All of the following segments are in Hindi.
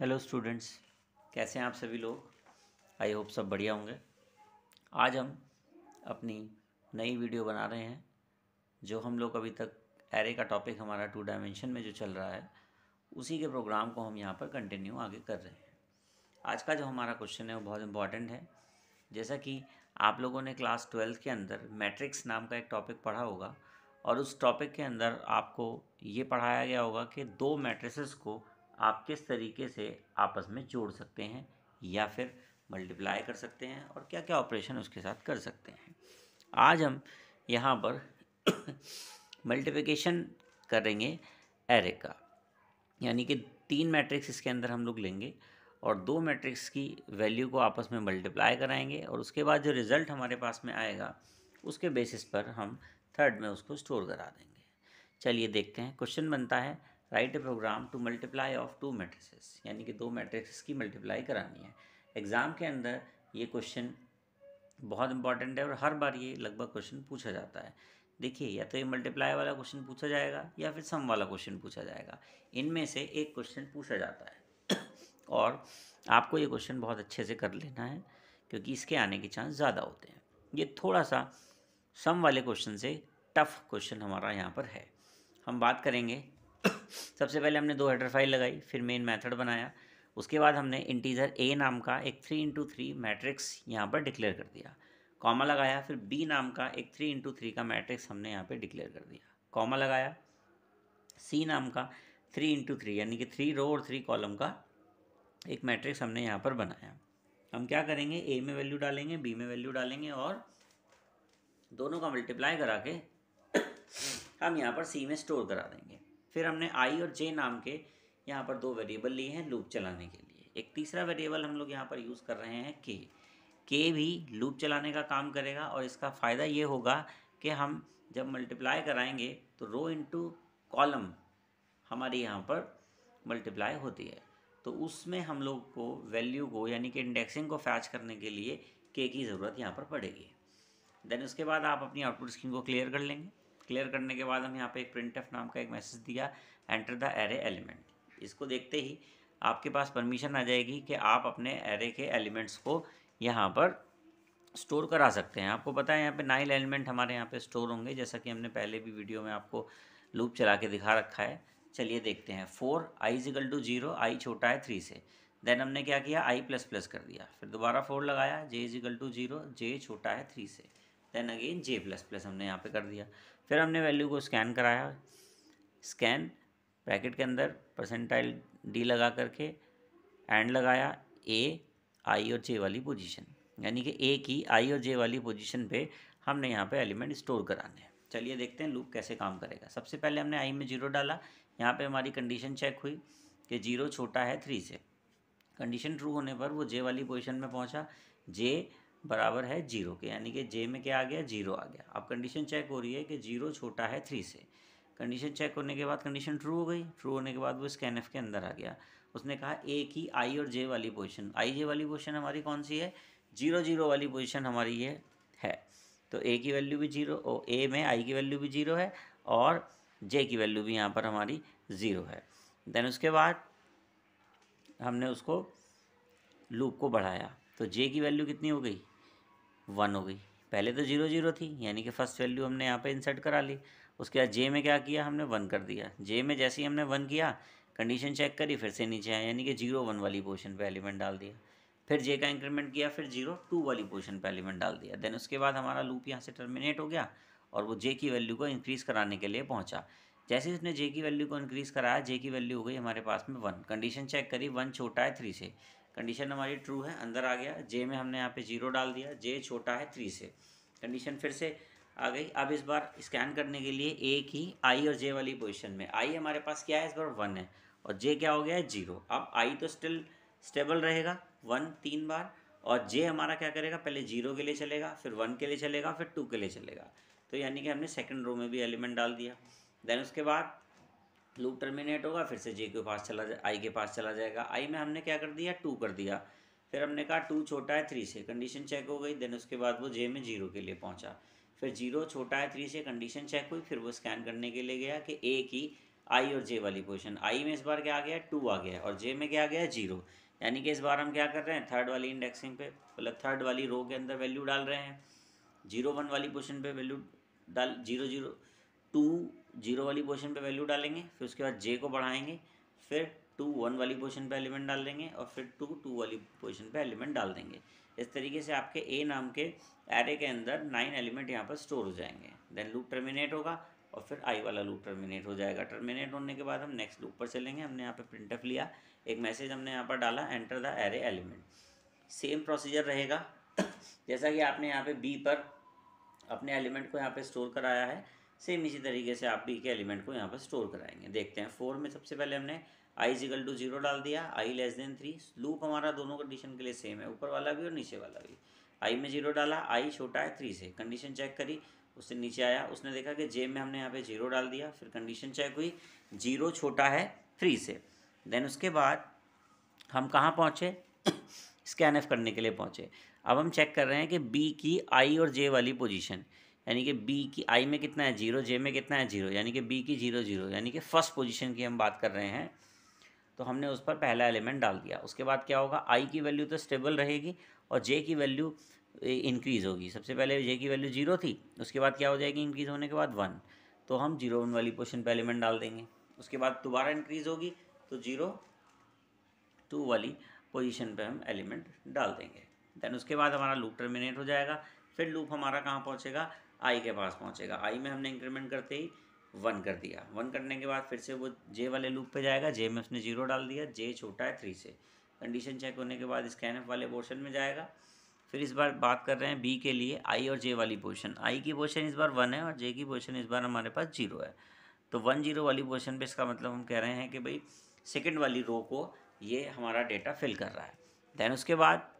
हेलो स्टूडेंट्स कैसे हैं आप सभी लोग आई होप सब बढ़िया होंगे आज हम अपनी नई वीडियो बना रहे हैं जो हम लोग अभी तक एरे का टॉपिक हमारा टू डायमेंशन में जो चल रहा है उसी के प्रोग्राम को हम यहाँ पर कंटिन्यू आगे कर रहे हैं आज का जो हमारा क्वेश्चन है वो बहुत इम्पॉर्टेंट है जैसा कि आप लोगों ने क्लास ट्वेल्थ के अंदर मैट्रिक्स नाम का एक टॉपिक पढ़ा होगा और उस टॉपिक के अंदर आपको ये पढ़ाया गया होगा कि दो मैट्रिसेस को आप किस तरीके से आपस में जोड़ सकते हैं या फिर मल्टीप्लाई कर सकते हैं और क्या क्या ऑपरेशन उसके साथ कर सकते हैं आज हम यहाँ पर मल्टीप्लिकेशन करेंगे एरे का यानी कि तीन मैट्रिक्स इसके अंदर हम लोग लेंगे और दो मैट्रिक्स की वैल्यू को आपस में मल्टीप्लाई कराएंगे और उसके बाद जो रिज़ल्ट हमारे पास में आएगा उसके बेसिस पर हम थर्ड में उसको स्टोर करा देंगे चलिए देखते हैं क्वेश्चन बनता है write a program to multiply of two matrices यानी कि दो मैट्रिक्स की मल्टीप्लाई करानी है एग्ज़ाम के अंदर ये क्वेश्चन बहुत इंपॉर्टेंट है और हर बार ये लगभग क्वेश्चन पूछा जाता है देखिए या तो ये मल्टीप्लाई वाला क्वेश्चन पूछा जाएगा या फिर सम वाला क्वेश्चन पूछा जाएगा इनमें से एक क्वेश्चन पूछा जाता है और आपको ये क्वेश्चन बहुत अच्छे से कर लेना है क्योंकि इसके आने के चांस ज़्यादा होते हैं ये थोड़ा सा सम वाले क्वेश्चन से टफ क्वेश्चन हमारा यहाँ पर है हम बात करेंगे सबसे पहले हमने दो हेडर फाइल लगाई फिर मेन मेथड बनाया उसके बाद हमने इंटीजर ए नाम का एक थ्री इंटू थ्री मैट्रिक्स यहाँ पर डिक्लेयर कर दिया कॉमा लगाया फिर बी नाम का एक थ्री इंटू थ्री का मैट्रिक्स हमने यहाँ पर डिक्लेयर कर दिया कॉमा लगाया सी नाम का थ्री इंटू थ्री यानी कि थ्री रो और थ्री कॉलम का एक मैट्रिक्स हमने यहाँ पर बनाया हम क्या करेंगे ए में वैल्यू डालेंगे बी में वैल्यू डालेंगे और दोनों का मल्टीप्लाई करा के हम यहाँ पर सी में स्टोर करा देंगे फिर हमने आई और जे नाम के यहाँ पर दो वेरिएबल लिए हैं लूप चलाने के लिए एक तीसरा वेरिएबल हम लोग यहाँ पर यूज़ कर रहे हैं के के भी लूप चलाने का काम करेगा और इसका फ़ायदा ये होगा कि हम जब मल्टीप्लाई कराएंगे तो रो इंटू कॉलम हमारे यहाँ पर मल्टीप्लाई होती है तो उसमें हम लोग को वैल्यू को यानी कि इंडेक्सिंग को फैच करने के लिए के की ज़रूरत यहाँ पर पड़ेगी देन उसके बाद आप अपनी आउटपुट स्क्रीन को क्लियर कर लेंगे क्लियर करने के बाद हम यहाँ पे एक प्रिंट नाम का एक मैसेज दिया एंटर द एरे एलिमेंट इसको देखते ही आपके पास परमिशन आ जाएगी कि आप अपने एरे के एलिमेंट्स को यहाँ पर स्टोर करा सकते हैं आपको पता है यहाँ पे नाइल एलिमेंट हमारे यहाँ पे स्टोर होंगे जैसा कि हमने पहले भी वीडियो में आपको लूप चला के दिखा रखा है चलिए देखते हैं for i is equal to zero i छोटा है थ्री से देन हमने क्या किया आई प्लस प्लस कर दिया फिर दोबारा फोर लगाया j is equal to zero j छोटा है थ्री से then again j plus plus हमने यहाँ पे कर दिया फिर हमने वैल्यू को स्कैन कराया स्कैन ब्रैकेट के अंदर परसेंटाइल डी लगा करके एंड लगाया ए आई और जे वाली पोजीशन यानी कि ए की आई और जे वाली पोजीशन पे हमने यहाँ पे एलिमेंट स्टोर कराने हैं चलिए देखते हैं लूप कैसे काम करेगा सबसे पहले हमने आई में जीरो डाला यहाँ पर हमारी कंडीशन चेक हुई कि जीरो छोटा है थ्री से कंडीशन ट्रू होने पर वो जे वाली पोजिशन में पहुँचा जे बराबर है जीरो के यानी कि जे में क्या आ गया जीरो आ गया अब कंडीशन चेक हो रही है कि जीरो छोटा है थ्री से कंडीशन चेक होने के बाद कंडीशन ट्रू हो गई ट्रू होने के बाद वो स्कैन एफ के अंदर आ गया उसने कहा ए की आई और जे वाली पोजिशन आई जे वाली पोजिशन हमारी कौन सी है जीरो जीरो वाली पोजिशन हमारी ये है तो ए की वैल्यू भी जीरो और ए में आई की वैल्यू भी जीरो है और जे की वैल्यू भी यहाँ पर हमारी ज़ीरो है देन उसके बाद हमने उसको लूप को बढ़ाया तो जे की वैल्यू कितनी हो गई वन हो गई पहले तो जीरो जीरो थी यानी कि फर्स्ट वैल्यू हमने यहाँ पे इंसर्ट करा ली उसके बाद जे में क्या किया हमने वन कर दिया जे में जैसे ही हमने वन किया कंडीशन चेक करी फिर से नीचे आया यानी कि जीरो वन वाली पोजिशन पे एलिमेंट डाल दिया फिर जे का इंक्रीमेंट किया फिर जीरो टू वाली पोजिशन पे एलिमेंट डाल दिया देन उसके बाद हमारा लूप यहाँ से टर्मिनेट हो गया और वो जे की वैल्यू को इंक्रीज़ कराने के लिए पहुँचा जैसे उसने जे की वैल्यू को इंक्रीज़ कराया जे की वैल्यू हो गई हमारे पास में वन कंडीशन चेक करी वन छोटा है थ्री से कंडीशन हमारी ट्रू है अंदर आ गया जे में हमने यहाँ पे जीरो डाल दिया जे छोटा है थ्री से कंडीशन फिर से आ गई अब इस बार स्कैन करने के लिए ए की आई और जे वाली पोजिशन में आई हमारे पास क्या है इस बार वन है और जे क्या हो गया है जीरो अब आई तो स्टिल स्टेबल रहेगा वन तीन बार और जे हमारा क्या करेगा पहले जीरो के लिए चलेगा फिर वन के लिए चलेगा फिर टू के लिए चलेगा तो यानी कि हमने सेकेंड रो में भी एलिमेंट डाल दिया देन उसके बाद लूप टर्मिनेट होगा फिर से जे के पास चला जा आई के पास चला जाएगा आई में हमने क्या कर दिया टू कर दिया फिर हमने कहा टू छोटा है थ्री से कंडीशन चेक हो गई देन उसके बाद वो जे में जीरो के लिए पहुंचा फिर जीरो छोटा है थ्री से कंडीशन चेक हुई फिर वो स्कैन करने के लिए गया कि ए की आई और जे वाली पोजिशन आई में इस बार क्या आ गया टू आ गया और जे में क्या आ गया जीरो यानी कि इस बार हम क्या कर रहे हैं थर्ड वाली इंडेक्सिंग पे मतलब थर्ड वाली रो के अंदर वैल्यू डाल रहे हैं जीरो वन वाली पोजिशन पे वैल्यू डाल जीरो जीरो टू जीरो वाली पोजिशन पे वैल्यू डालेंगे फिर उसके बाद जे को बढ़ाएंगे फिर टू वन वाली पोजिशन पे एलिमेंट डाल देंगे और फिर टू टू वाली पोजिशन पे एलिमेंट डाल देंगे इस तरीके से आपके ए नाम के एरे के अंदर नाइन एलिमेंट यहाँ पर स्टोर हो जाएंगे देन लूप टर्मिनेट होगा और फिर आई वाला लूप टर्मिनेट हो जाएगा टर्मिनेट होने के बाद हम नेक्स्ट लूप पर चलेंगे हमने यहाँ पर प्रिंटअप लिया एक मैसेज हमने यहाँ पर डाला enter the array element same procedure रहेगा जैसा कि आपने यहाँ पे बी पर अपने एलिमेंट को यहाँ पे स्टोर कराया है सेम इसी तरीके से आप बी के एलिमेंट को यहाँ पर स्टोर कराएंगे देखते हैं फोर में सबसे पहले हमने आई इजिकल टू जीरो डाल दिया i less than three loop हमारा दोनों कंडीशन के लिए सेम है ऊपर वाला भी और नीचे वाला भी आई में जीरो डाला आई छोटा है थ्री से कंडीशन चेक करी उससे नीचे आया उसने देखा कि जे में हमने यहाँ पे जीरो डाल दिया फिर कंडीशन चेक हुई जीरो छोटा है थ्री से देन उसके बाद हम कहाँ पहुँचे स्कैन एफ करने के लिए पहुँचे अब हम चेक कर रहे हैं कि बी की आई और जे वाली पोजिशन यानी कि बी की आई में कितना है जीरो जे में कितना है जीरो यानी कि बी की जीरो जीरो यानी कि फर्स्ट पोजीशन की हम बात कर रहे हैं तो हमने उस पर पहला एलिमेंट डाल दिया उसके बाद क्या होगा आई की वैल्यू तो स्टेबल रहेगी और जे की वैल्यू इंक्रीज़ होगी सबसे पहले जे की वैल्यू जीरो थी उसके बाद क्या हो जाएगी इंक्रीज़ होने के बाद वन तो हम जीरो वन वाली पोजिशन पर एलिमेंट डाल देंगे उसके बाद दोबारा इंक्रीज़ होगी तो जीरो टू वाली पोजिशन पर हम एलिमेंट डाल देंगे देन उसके बाद हमारा लूप टर्मिनेट हो जाएगा फिर लूप हमारा कहाँ पहुँचेगा आई के पास पहुँचेगा आई में हमने इंक्रीमेंट करते ही वन कर दिया वन करने के बाद फिर से वो जे वाले लूप पे जाएगा जे में उसने जीरो डाल दिया जे छोटा है थ्री से कंडीशन चेक होने के बाद स्कैन एफ वाले पोर्शन में जाएगा फिर इस बार बात कर रहे हैं बी के लिए आई और जे वाली पोर्शन आई की पोर्शन इस बार वन है और जे की पोर्शन इस बार हमारे पास जीरो है तो वन जीरो वाली पोर्शन पर इसका मतलब हम कह रहे हैं कि भाई सेकेंड वाली रो को ये हमारा डेटा फिल कर रहा है देन उसके बाद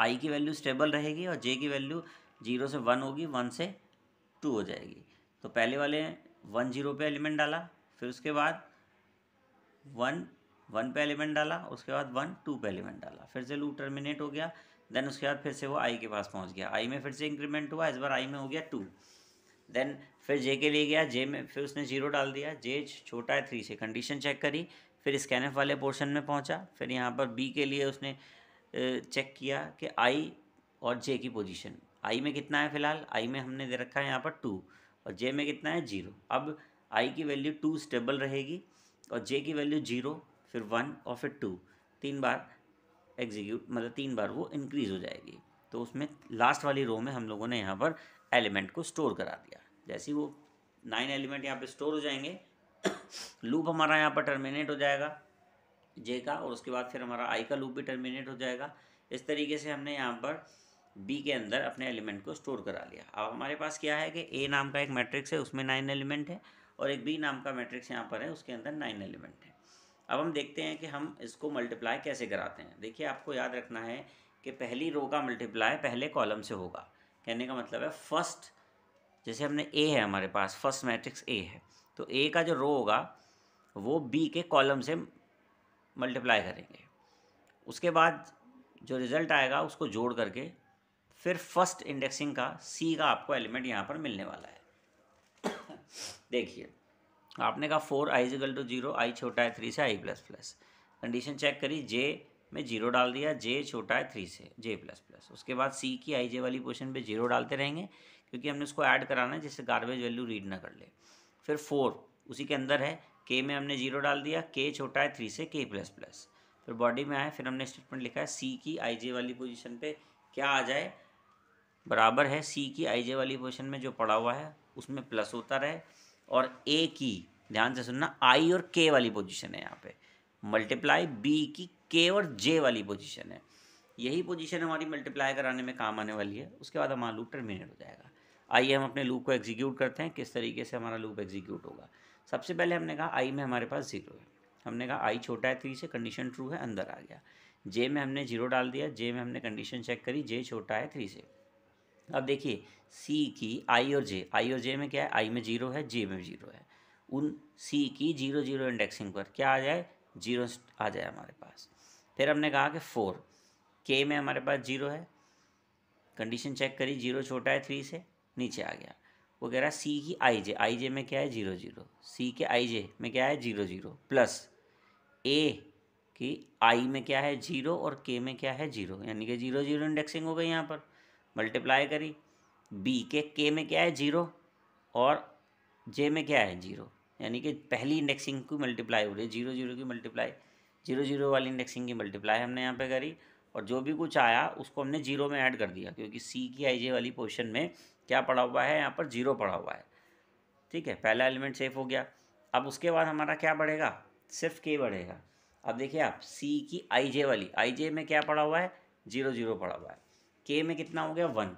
आई की वैल्यू स्टेबल रहेगी और जे की वैल्यू जीरो से वन होगी वन से टू हो जाएगी तो पहले वाले वन जीरो पे एलिमेंट डाला फिर उसके बाद वन वन पे एलिमेंट डाला उसके बाद वन टू पे एलिमेंट डाला फिर से लू टर्मिनेट हो गया देन उसके बाद फिर से वो आई के पास पहुंच गया आई में फिर से इंक्रीमेंट हुआ इस बार आई में हो गया टू देन फिर जे के लिए गया जे में फिर उसने जीरो डाल दिया जे छोटा है थ्री से कंडीशन चेक करी फिर स्कैनफ वाले पोर्शन में पहुंचा फिर यहाँ पर बी के लिए उसने चेक किया कि आई और जे की पोजीशन आई में कितना है फिलहाल आई में हमने दे रखा है यहाँ पर टू और जे में कितना है जीरो अब आई की वैल्यू टू स्टेबल रहेगी और जे की वैल्यू जीरो फिर वन और फिर टू तीन बार एग्जीक्यूट मतलब तीन बार वो इंक्रीज़ हो जाएगी तो उसमें लास्ट वाली रो में हम लोगों ने यहाँ पर एलिमेंट को स्टोर करा दिया जैसे वो नाइन एलिमेंट यहाँ पे स्टोर हो जाएंगे लूप हमारा यहाँ पर टर्मिनेट हो जाएगा जे का और उसके बाद फिर हमारा आई का लूप भी टर्मिनेट हो जाएगा इस तरीके से हमने यहाँ पर बी के अंदर अपने एलिमेंट को स्टोर करा लिया अब हमारे पास क्या है कि ए नाम का एक मैट्रिक्स है उसमें नाइन एलिमेंट है और एक बी नाम का मैट्रिक्स यहाँ पर है उसके अंदर नाइन एलिमेंट है अब हम देखते हैं कि हम इसको मल्टीप्लाई कैसे कराते हैं देखिए आपको याद रखना है कि पहली रो का मल्टीप्लाई पहले कॉलम से होगा कहने का मतलब है फर्स्ट जैसे हमने ए है हमारे पास फर्स्ट मैट्रिक्स ए है तो ए का जो रो होगा वो बी के कॉलम से मल्टीप्लाई करेंगे उसके बाद जो रिज़ल्ट आएगा उसको जोड़ करके फिर फर्स्ट इंडेक्सिंग का सी का आपको एलिमेंट यहाँ पर मिलने वाला है देखिए आपने कहा for i is equal to zero i छोटा है थ्री से i plus plus condition check करी जे में जीरो डाल दिया जे छोटा है थ्री से जे प्लस प्लस उसके बाद सी की आई जे वाली पोजिशन पे जीरो डालते रहेंगे क्योंकि हमने उसको ऐड कराना है जिससे गार्बेज वैल्यू रीड ना कर ले फिर फोर उसी के अंदर है के में हमने जीरो डाल दिया के छोटा है थ्री से के प्लस प्लस फिर बॉडी में आए फिर हमने स्टेटमेंट लिखा है सी की आई जे वाली पोजिशन पर क्या आ जाए बराबर है सी की आई जे वाली पोजिशन में जो पड़ा हुआ है उसमें प्लस होता रहे और ए की ध्यान से सुनना आई और के वाली पोजिशन है यहाँ पर मल्टीप्लाई बी की के और जे वाली पोजिशन है यही पोजीशन हमारी मल्टीप्लाई कराने में काम आने वाली है उसके बाद हमारा लूप टर्मिनेट हो जाएगा आइए हम अपने लूप को एग्जीक्यूट करते हैं किस तरीके से हमारा लूप एग्जीक्यूट होगा सबसे पहले हमने कहा आई में हमारे पास जीरो है हमने कहा आई छोटा है थ्री से कंडीशन ट्रू है अंदर आ गया जे में हमने जीरो डाल दिया जे में हमने कंडीशन चेक करी जे छोटा है थ्री से अब देखिए सी की आई और जे आई और जे में क्या है आई में जीरो है जे में जीरो है उन सी की जीरो जीरो इंडेक्सिंग पर क्या आ जाए जीरो आ जाए हमारे पास फिर हमने कहा कि फोर के में हमारे पास जीरो है कंडीशन चेक करी जीरो छोटा है थ्री से नीचे आ गया वो कह रहा है सी की आई जे आई जे में क्या है जीरो जीरो सी के आई जे में क्या है जीरो जीरो प्लस ए की आई में क्या है जीरो और के में क्या है जीरो यानी कि जीरो जीरो इंडेक्सिंग हो गई यहाँ पर मल्टीप्लाई करी बी के के में क्या है जीरो और जे में क्या है जीरो यानी कि पहली इंडेक्सिंग की मल्टीप्लाई हो रही है जीरो जीरो की मल्टीप्लाई जीरो जीरो वाली इंडेक्सिंग की मल्टीप्लाई हमने यहाँ पे करी और जो भी कुछ आया उसको हमने जीरो में ऐड कर दिया क्योंकि सी की आई जे वाली पोर्शन में क्या पड़ा हुआ है यहाँ पर जीरो पड़ा हुआ है ठीक है पहला एलिमेंट सेफ हो गया अब उसके बाद हमारा क्या बढ़ेगा सिर्फ के बढ़ेगा अब देखिए आप सी की आई जे वाली आई जे में क्या पड़ा हुआ है जीरो जीरो पड़ा हुआ है के में कितना हो गया वन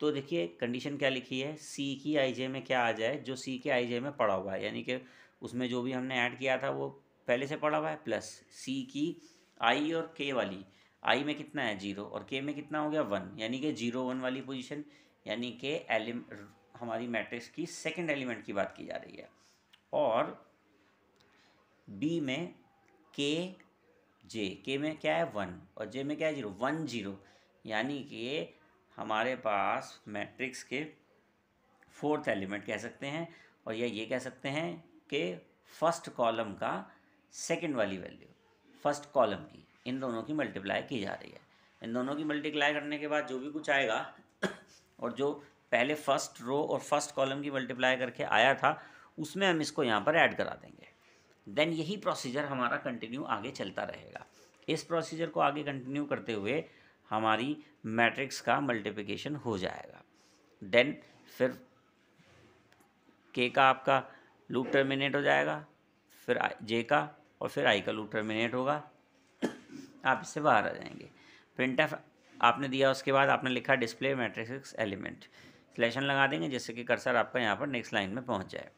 तो देखिए कंडीशन क्या लिखी है सी की आई जे में क्या आ जाए जो सी के आई जे में पड़ा हुआ है यानी कि उसमें जो भी हमने ऐड किया था वो पहले से पड़ा हुआ है प्लस सी की आई और के वाली आई में कितना है जीरो और के में कितना हो गया वन यानी कि जीरो वन वाली पोजीशन यानी कि एलिम हमारी मैट्रिक्स की सेकंड एलिमेंट की बात की जा रही है और बी में के जे के में क्या है वन और जे में क्या है जीरो वन जीरो यानी कि हमारे पास मैट्रिक्स के फोर्थ एलिमेंट कह सकते हैं और या ये कह सकते हैं कि फर्स्ट कॉलम का सेकंड वाली वैल्यू फर्स्ट कॉलम की इन दोनों की मल्टीप्लाई की जा रही है इन दोनों की मल्टीप्लाई करने के बाद जो भी कुछ आएगा और जो पहले फर्स्ट रो और फर्स्ट कॉलम की मल्टीप्लाई करके आया था उसमें हम इसको यहाँ पर ऐड करा देंगे देन यही प्रोसीजर हमारा कंटिन्यू आगे चलता रहेगा इस प्रोसीजर को आगे कंटिन्यू करते हुए हमारी मैट्रिक्स का मल्टीप्लिकेशन हो जाएगा देन फिर के का आपका लूप टर्मिनेट हो जाएगा फिर जे का और फिर आई का लूप टर्मिनेट होगा आप इससे बाहर आ जाएंगे प्रिंट आपने दिया उसके बाद आपने लिखा डिस्प्ले मैट्रिक्स एलिमेंट स्लेशन लगा देंगे जिससे कि कर्सर आपका यहाँ पर नेक्स्ट लाइन में पहुँच जाए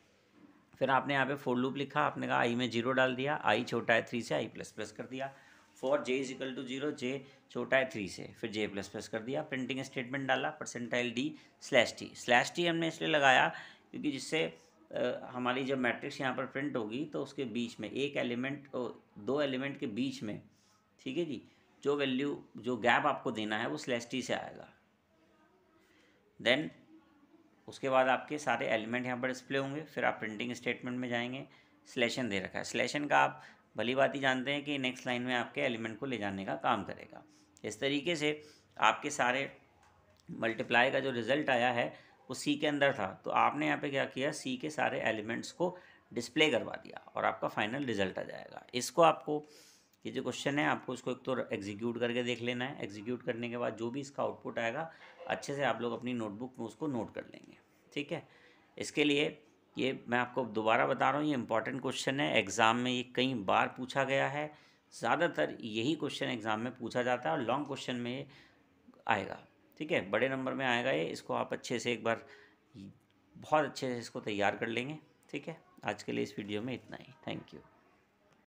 फिर आपने यहाँ पे फोर लूप लिखा आपने कहा आई में जीरो डाल दिया आई छोटा है थ्री से आई प्लस प्लस कर दिया for j is equal to zero j छोटा है थ्री से फिर जे प्लस प्लस कर दिया प्रिंटिंग स्टेटमेंट डाला percentile d slash t slash t हमने इसलिए लगाया क्योंकि जिससे हमारी जब मैट्रिक्स यहाँ पर प्रिंट होगी तो उसके बीच में एक एलिमेंट दो एलिमेंट के बीच में ठीक है जी जो वैल्यू जो गैप आपको देना है वो स्लैश टी से आएगा देन उसके बाद आपके सारे एलिमेंट यहाँ पर डिस्प्ले होंगे फिर आप प्रिंटिंग स्टेटमेंट में जाएंगे स्लेशन दे रखा है स्लेशन का आप भली बात ही जानते हैं कि नेक्स्ट लाइन में आपके एलिमेंट को ले जाने का काम करेगा इस तरीके से आपके सारे मल्टीप्लाई का जो रिज़ल्ट आया है वो सी के अंदर था तो आपने यहाँ पे क्या किया सी के सारे एलिमेंट्स को डिस्प्ले करवा दिया और आपका फाइनल रिजल्ट आ जाएगा इसको आपको ये जो क्वेश्चन है आपको इसको एक तो एग्जीक्यूट करके देख लेना है एग्जीक्यूट करने के बाद जो भी इसका आउटपुट आएगा अच्छे से आप लोग अपनी नोटबुक में उसको नोट कर लेंगे ठीक है इसके लिए ये मैं आपको दोबारा बता रहा हूँ ये इंपॉर्टेंट क्वेश्चन है एग्ज़ाम में ये कई बार पूछा गया है ज़्यादातर यही क्वेश्चन एग्ज़ाम में पूछा जाता है और लॉन्ग क्वेश्चन में आएगा ठीक है बड़े नंबर में आएगा ये इसको आप अच्छे से एक बार बहुत अच्छे से इसको तैयार कर लेंगे ठीक है आज के लिए इस वीडियो में इतना ही थैंक यू